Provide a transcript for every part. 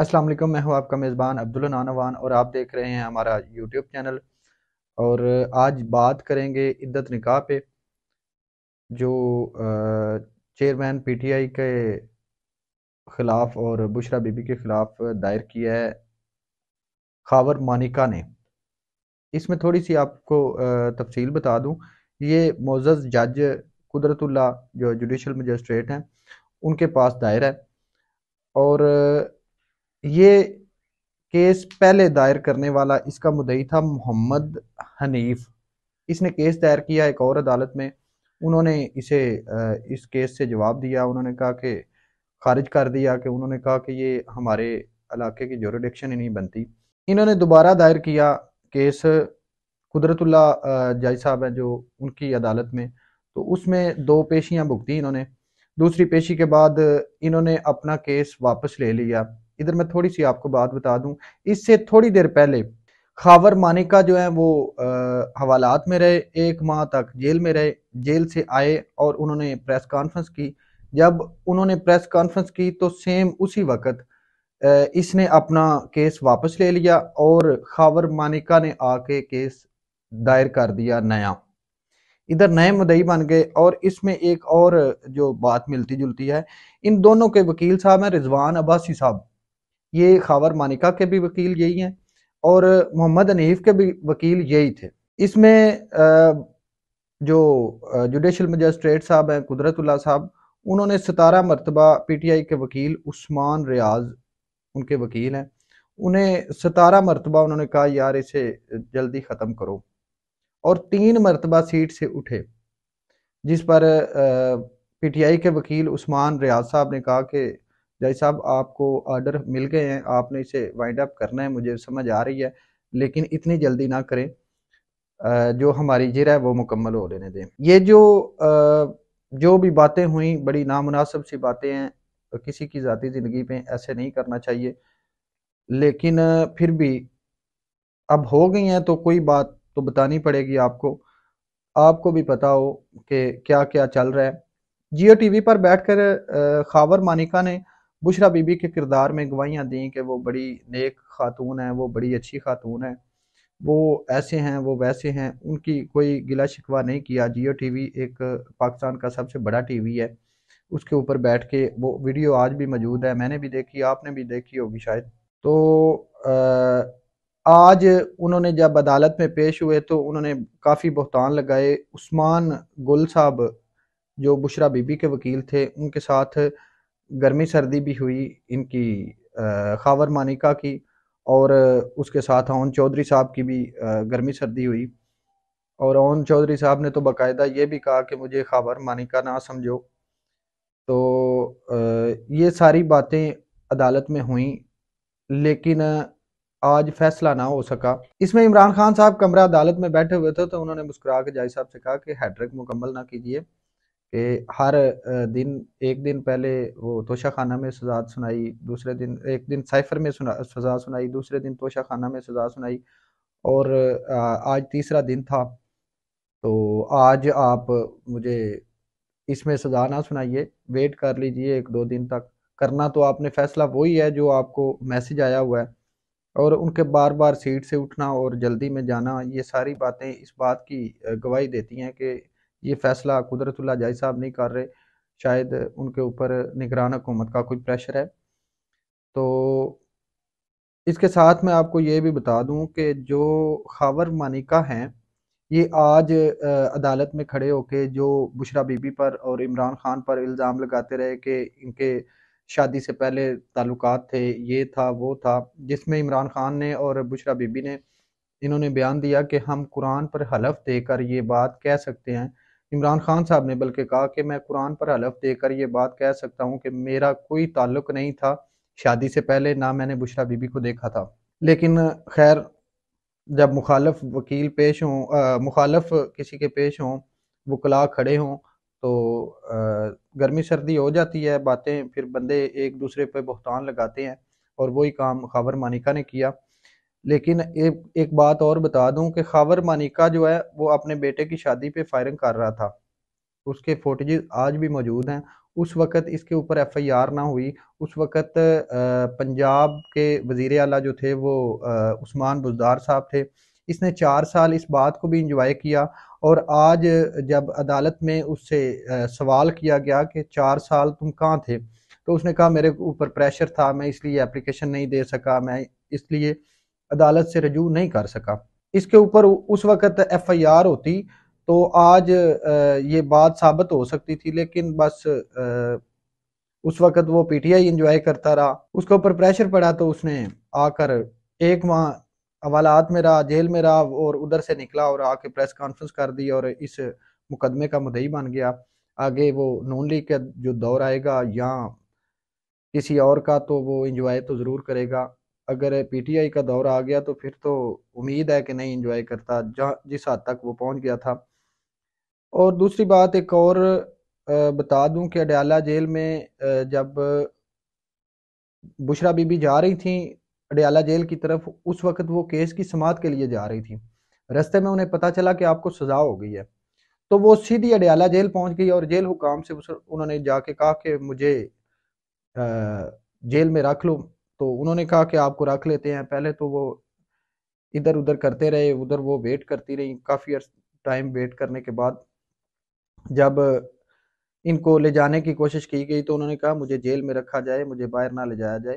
असलम मैं हूँ आपका मेज़बान अब्दुल नानवान और आप देख रहे हैं हमारा यूट्यूब चैनल और आज बात करेंगे इद्दत निकाह पे जो चेयरमैन पीटीआई के ख़िलाफ़ और बुशरा बीबी के ख़िलाफ़ दायर किया है खावर मानिका ने इसमें थोड़ी सी आपको तफसील बता दूं ये मोज़ जज कुदरतुल्ला जो जुडिशल मजिस्ट्रेट हैं उनके पास दायर है और ये केस पहले दायर करने वाला इसका मुदई था मोहम्मद हनीफ इसने केस दायर किया एक और अदालत में उन्होंने इसे इस केस से जवाब दिया उन्होंने कहा कि खारिज कर दिया कि उन्होंने कहा कि ये हमारे इलाके की जोरिडिक्शन ही नहीं बनती इन्होंने दोबारा दायर किया केस कुदरतुल्ला जज साहब हैं जो उनकी अदालत में तो उसमें दो पेशियां भुगती इन्होंने दूसरी पेशी के बाद इन्होंने अपना केस वापस ले लिया इधर मैं थोड़ी सी आपको बात बता दूं इससे थोड़ी देर पहले खावर मानिका जो है वो हवालात में रहे एक माह तक जेल में रहे जेल से आए और उन्होंने प्रेस कॉन्फ्रेंस की जब उन्होंने प्रेस कॉन्फ्रेंस की तो सेम उसी वक्त इसने अपना केस वापस ले लिया और खावर मानिका ने आके केस दायर कर दिया नया इधर नए मुदई बन गए और इसमें एक और जो बात मिलती जुलती है इन दोनों के वकील साहब हैं रिजवान अब्बासी साहब ये खावर मानिका के भी वकील यही हैं और मोहम्मद अनीफ के भी वकील यही थे इसमें जो जुडिशल मजिस्ट्रेट साहब हैं कुदरतुल्ला साहब उन्होंने सतारा मरतबा पीटीआई के वकील उस्मान रियाज उनके वकील हैं उन्हें सतारा मरतबा उन्होंने कहा यार इसे जल्दी ख़त्म करो और तीन मरतबा सीट से उठे जिस पर पीटीआई के वकील उस्मान रियाज साहब ने कहा कि जाई साहब आपको ऑर्डर मिल गए हैं आपने इसे वाइंड अप करना है मुझे समझ आ रही है लेकिन इतनी जल्दी ना करें जो हमारी जिर है वो मुकम्मल हो लेने दें ये जो जो भी बातें हुई बड़ी नामनासब सी बातें हैं किसी की ज़ाती ज़िंदगी में ऐसे नहीं करना चाहिए लेकिन फिर भी अब हो गई हैं तो कोई बात तो बतानी पड़ेगी आपको आपको भी पता हो कि क्या क्या चल रहा है जियो टीवी पर बैठकर खावर मानिका ने बुशरा बीबी के किरदार में गवाहियाँ दी कि वो बड़ी नेक खातून है वो बड़ी अच्छी खातून है वो ऐसे हैं वो वैसे हैं उनकी कोई गिला शिकवा नहीं किया जियो टीवी एक पाकिस्तान का सबसे बड़ा टीवी है उसके ऊपर बैठ के वो वीडियो आज भी मौजूद है मैंने भी देखी आपने भी देखी होगी शायद तो आज उन्होंने जब अदालत में पेश हुए तो उन्होंने काफ़ी बहतान लगाए उस्मान गुल साहब जो बुशरा बीबी के वकील थे उनके साथ गर्मी सर्दी भी हुई इनकी खावर मानिका की और उसके साथ ओन चौधरी साहब की भी गर्मी सर्दी हुई और ओन चौधरी साहब ने तो बाकायदा ये भी कहा कि मुझे खावर मानिका ना समझो तो ये सारी बातें अदालत में हुई लेकिन आज फैसला ना हो सका इसमें इमरान खान साहब कमरा अदालत में बैठे हुए थे तो उन्होंने मुस्कुरा के जाय साहब से कहा कि हैट्रिक मुकम्मल ना कीजिए कि हर दिन एक दिन पहले वो तोशा खाना में सजा सुनाई दूसरे दिन एक दिन साइफर में सुना सजा सुनाई दूसरे दिन तोशा खाना में सजा सुनाई और आज तीसरा दिन था तो आज आप मुझे इसमें सजा ना सुनाइए वेट कर लीजिए एक दो दिन तक करना तो आपने फैसला वही है जो आपको मैसेज आया हुआ है और उनके बार बार सीट से उठना और जल्दी में जाना ये सारी बातें इस बात की गवाही देती हैं कि ये फैसला कुदरतुल्ला जाय साहब नहीं कर रहे शायद उनके ऊपर निगरान हुकूमत का कोई प्रेशर है तो इसके साथ मैं आपको ये भी बता दूं कि जो खावर मानिका हैं ये आज अदालत में खड़े होके जो बुशरा बीबी पर और इमरान खान पर इल्ज़ाम लगाते रहे कि इनके शादी से पहले ताल्लुकात थे ये था वो था जिसमें इमरान खान ने और बुशरा बीबी ने इन्होंने बयान दिया कि हम कुरान पर हलफ देकर ये बात कह सकते हैं इमरान खान साहब ने बल्कि कहा कि मैं कुरान पर हलफ देकर यह बात कह सकता हूँ कि मेरा कोई ताल्लुक नहीं था शादी से पहले ना मैंने बुशरा बीबी को देखा था लेकिन खैर जब मुखालफ वकील पेश हों मुखालफ किसी के पेश हों वकला खड़े हों तो आ, गर्मी सर्दी हो जाती है बातें फिर बंदे एक दूसरे पर बहतान लगाते हैं और वही काम खबर मानिका ने किया लेकिन एक एक बात और बता दूं कि खावर मानिका जो है वो अपने बेटे की शादी पे फायरिंग कर रहा था उसके फोटेज आज भी मौजूद हैं उस वक़्त इसके ऊपर एफ आई आर ना हुई उस वक़्त पंजाब के वज़ी अला जो थे वो उस्मान बुजदार साहब थे इसने चार साल इस बात को भी इंजॉय किया और आज जब अदालत में उससे सवाल किया गया कि चार साल तुम कहाँ थे तो उसने कहा मेरे ऊपर प्रेशर था मैं इसलिए एप्लीकेशन नहीं दे सका मैं इसलिए अदालत से रजू नहीं कर सका इसके ऊपर उस वक़्त एफ आई आर होती तो आज ये बात साबित हो सकती थी लेकिन बस उस वक़्त वो पी टी आई इंजॉय करता रहा उसके ऊपर प्रेशर पड़ा तो उसने आकर एक माह हवालात में रहा जेल में रहा और उधर से निकला और आके प्रेस कॉन्फ्रेंस कर दी और इस मुकदमे का मुदई बन गया आगे वो नून लीग का जो दौर आएगा या किसी और का तो वो इंजॉय तो ज़रूर करेगा अगर पीटीआई का दौरा आ गया तो फिर तो उम्मीद है कि नहीं एंजॉय करता जहाँ जिस हद तक वो पहुंच गया था और दूसरी बात एक और बता दूं कि अडयाला जेल में जब बुशरा बीबी जा रही थी अडयाला जेल की तरफ उस वक्त वो केस की समात के लिए जा रही थी रास्ते में उन्हें पता चला कि आपको सजा हो गई है तो वो सीधी अडयाला जेल पहुंच गई और जेल हुकाम से उन्होंने जाके कहा कि मुझे जेल में रख लो तो उन्होंने कहा कि आपको रख लेते हैं पहले तो वो इधर उधर करते रहे उधर वो वेट करती रही काफ़ी टाइम वेट करने के बाद जब इनको ले जाने की कोशिश की गई तो उन्होंने कहा मुझे जेल में रखा जाए मुझे बाहर ना ले जाया जाए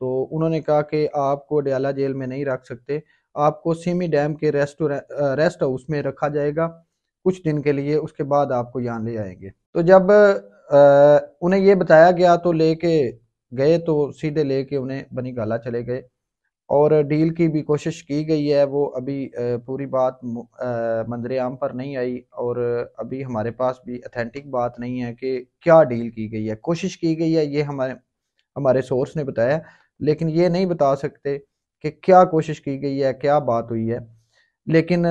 तो उन्होंने कहा कि आपको डियाला जेल में नहीं रख सकते आपको सीमी डैम के रेस्ट रेस्ट हाउस में रखा जाएगा कुछ दिन के लिए उसके बाद आपको यहाँ ले आएंगे तो जब आ, उन्हें ये बताया गया तो लेके गए तो सीधे लेके उन्हें बनी गाला चले गए और डील की भी कोशिश की गई है वो अभी पूरी बात मंजरे आम पर नहीं आई और अभी हमारे पास भी अथेंटिक बात नहीं है कि क्या डील की गई है कोशिश की गई है ये हमारे हमारे सोर्स ने बताया लेकिन ये नहीं बता सकते कि क्या कोशिश की गई है क्या बात हुई है लेकिन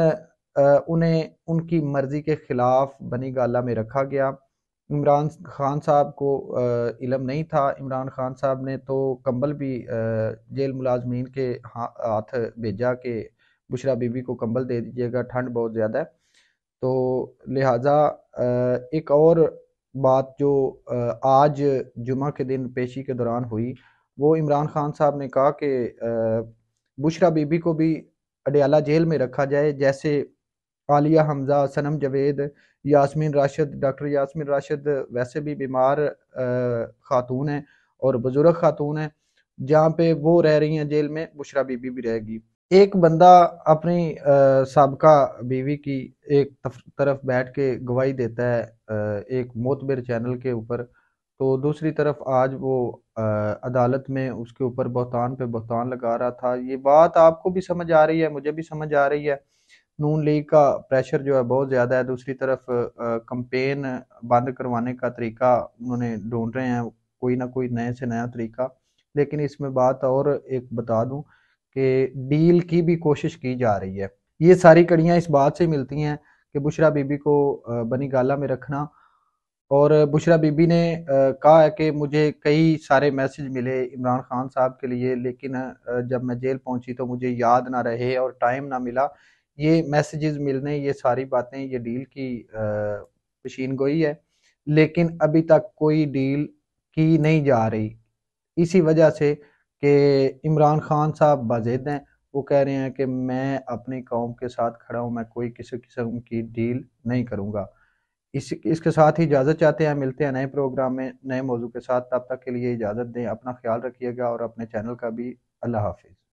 उन्हें उनकी मर्ज़ी के ख़िलाफ़ बनी गाला में रखा गया इमरान खान साहब को इलम नहीं था इमरान खान साहब ने तो कंबल भी जेल मुलाजमीन के हाथ भेजा कि बुशरा बीबी को कंबल दे दीजिएगा ठंड बहुत ज़्यादा है तो लिहाजा एक और बात जो आज जुमा के दिन पेशी के दौरान हुई वो इमरान खान साहब ने कहा कि बुशरा बीबी को भी अडयाला जेल में रखा जाए जैसे आलिया हमज़ा सनम जवेद यासमीन राशिद डॉक्टर यासमीन राशिद वैसे भी बीमार खातून हैं और बुज़ुर्ग खातून हैं जहाँ पे वो रह रही हैं जेल में बुशरा बीबी भी रहेगी एक बंदा अपनी सबका बीवी की एक तरफ बैठ के गवाही देता है एक मोतबिर चैनल के ऊपर तो दूसरी तरफ आज वो अदालत में उसके ऊपर बहतान पे बहतान लगा रहा था ये बात आपको भी समझ आ रही है मुझे भी समझ आ रही है नून लीग का प्रेशर जो है बहुत ज़्यादा है दूसरी तरफ कंपेन बंद करवाने का तरीका उन्होंने ढूंढ रहे हैं कोई ना कोई नए से नया तरीका लेकिन इसमें बात और एक बता दूं कि डील की भी कोशिश की जा रही है ये सारी कड़ियाँ इस बात से मिलती हैं कि बुशरा बीबी को बनी गाला में रखना और बुशरा बीबी ने कहा है कि मुझे कई सारे मैसेज मिले इमरान खान साहब के लिए लेकिन जब मैं जेल पहुंची तो मुझे याद ना रहे और टाइम ना मिला ये मैसेजेस मिलने ये सारी बातें ये डील की मशीन गोई है लेकिन अभी तक कोई डील की नहीं जा रही इसी वजह से कि इमरान खान साहब बाजिद हैं वो कह रहे हैं कि मैं अपनी कौम के साथ खड़ा हूँ मैं कोई किसी किस्म की डील नहीं करूँगा इस इसके साथ ही इजाज़त चाहते हैं मिलते हैं नए प्रोग्राम में नए मौजू के साथ तब तक के लिए इजाज़त दें अपना ख्याल रखिएगा और अपने चैनल का भी अल्लाह हाफिज़